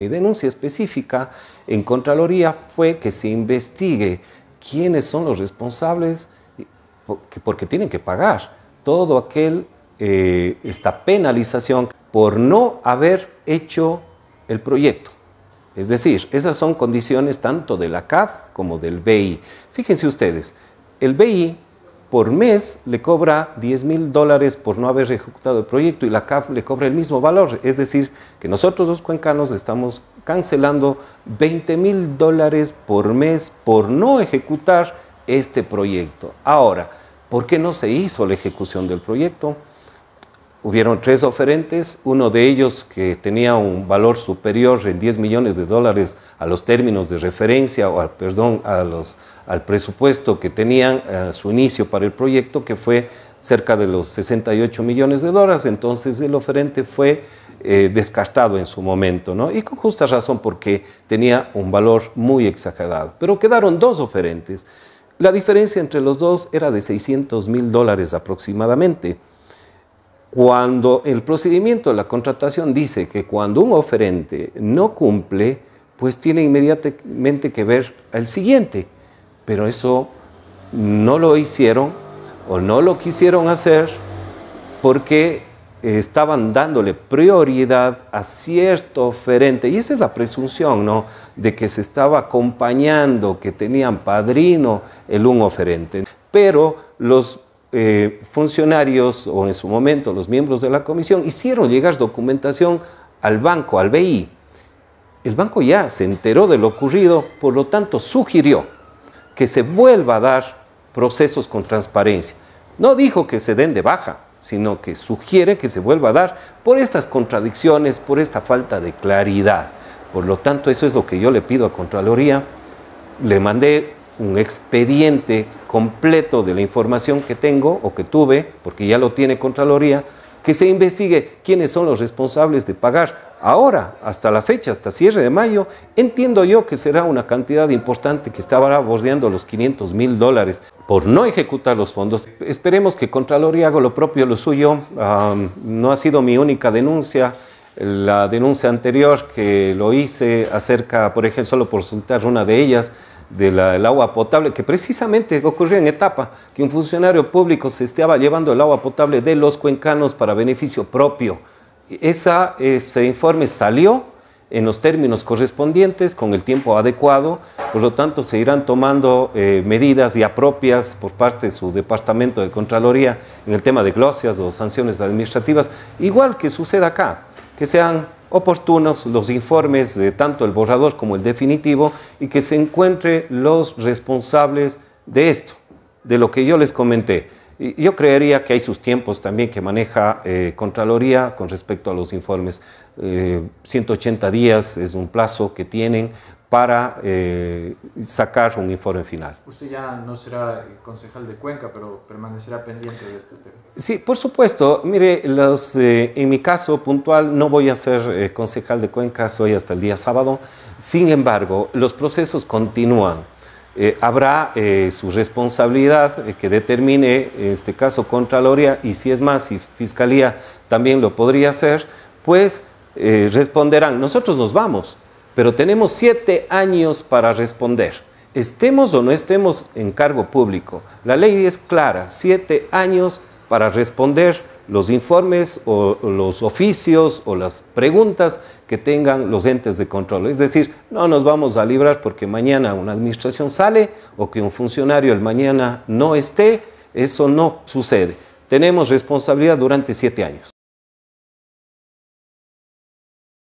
Mi denuncia específica en Contraloría fue que se investigue quiénes son los responsables, porque tienen que pagar todo aquel, eh, esta penalización por no haber hecho el proyecto. Es decir, esas son condiciones tanto de la CAF como del BI. Fíjense ustedes, el BI por mes le cobra 10 mil dólares por no haber ejecutado el proyecto y la CAF le cobra el mismo valor. Es decir, que nosotros los cuencanos estamos cancelando 20 mil dólares por mes por no ejecutar este proyecto. Ahora, ¿por qué no se hizo la ejecución del proyecto? hubieron tres oferentes, uno de ellos que tenía un valor superior en 10 millones de dólares a los términos de referencia o al, perdón, al presupuesto que tenían eh, a su inicio para el proyecto, que fue cerca de los 68 millones de dólares, entonces el oferente fue eh, descartado en su momento, ¿no? y con justa razón porque tenía un valor muy exagerado. Pero quedaron dos oferentes. La diferencia entre los dos era de 600 mil dólares aproximadamente. Cuando el procedimiento de la contratación dice que cuando un oferente no cumple, pues tiene inmediatamente que ver al siguiente. Pero eso no lo hicieron o no lo quisieron hacer porque estaban dándole prioridad a cierto oferente. Y esa es la presunción, ¿no? De que se estaba acompañando, que tenían padrino el un oferente. Pero los eh, funcionarios o en su momento los miembros de la comisión hicieron llegar documentación al banco, al BI. El banco ya se enteró de lo ocurrido, por lo tanto sugirió que se vuelva a dar procesos con transparencia. No dijo que se den de baja, sino que sugiere que se vuelva a dar por estas contradicciones, por esta falta de claridad. Por lo tanto, eso es lo que yo le pido a Contraloría. Le mandé un expediente completo de la información que tengo o que tuve, porque ya lo tiene Contraloría, que se investigue quiénes son los responsables de pagar. Ahora, hasta la fecha, hasta cierre de mayo, entiendo yo que será una cantidad importante que estará bordeando los 500 mil dólares por no ejecutar los fondos. Esperemos que Contraloría haga lo propio, lo suyo. no ha sido mi única denuncia. La denuncia anterior que lo hice acerca, por ejemplo, solo por soltar una de ellas, del agua potable, que precisamente ocurrió en etapa, que un funcionario público se estaba llevando el agua potable de los cuencanos para beneficio propio. Esa, ese informe salió en los términos correspondientes, con el tiempo adecuado, por lo tanto se irán tomando eh, medidas ya propias por parte de su departamento de Contraloría en el tema de glosias o sanciones administrativas, igual que sucede acá, que sean oportunos los informes de tanto el borrador como el definitivo y que se encuentren los responsables de esto, de lo que yo les comenté. Yo creería que hay sus tiempos también que maneja eh, Contraloría con respecto a los informes. 180 eh, días es un plazo que tienen para eh, sacar un informe final. Usted ya no será concejal de Cuenca, pero permanecerá pendiente de este tema. Sí, por supuesto. Mire, los, eh, en mi caso puntual no voy a ser eh, concejal de Cuenca, soy hasta el día sábado. Sin embargo, los procesos continúan. habrá su responsabilidad que determine, este caso, contra Loria y si es más, si Fiscalía también lo podría hacer, pues responderán. Nosotros nos vamos pero tenemos siete años para responder. Estemos o no estemos en cargo público, la ley es clara, siete años para responder los informes o los oficios o las preguntas que tengan los entes de control. Es decir, no nos vamos a librar porque mañana una administración sale o que un funcionario el mañana no esté, eso no sucede. Tenemos responsabilidad durante siete años.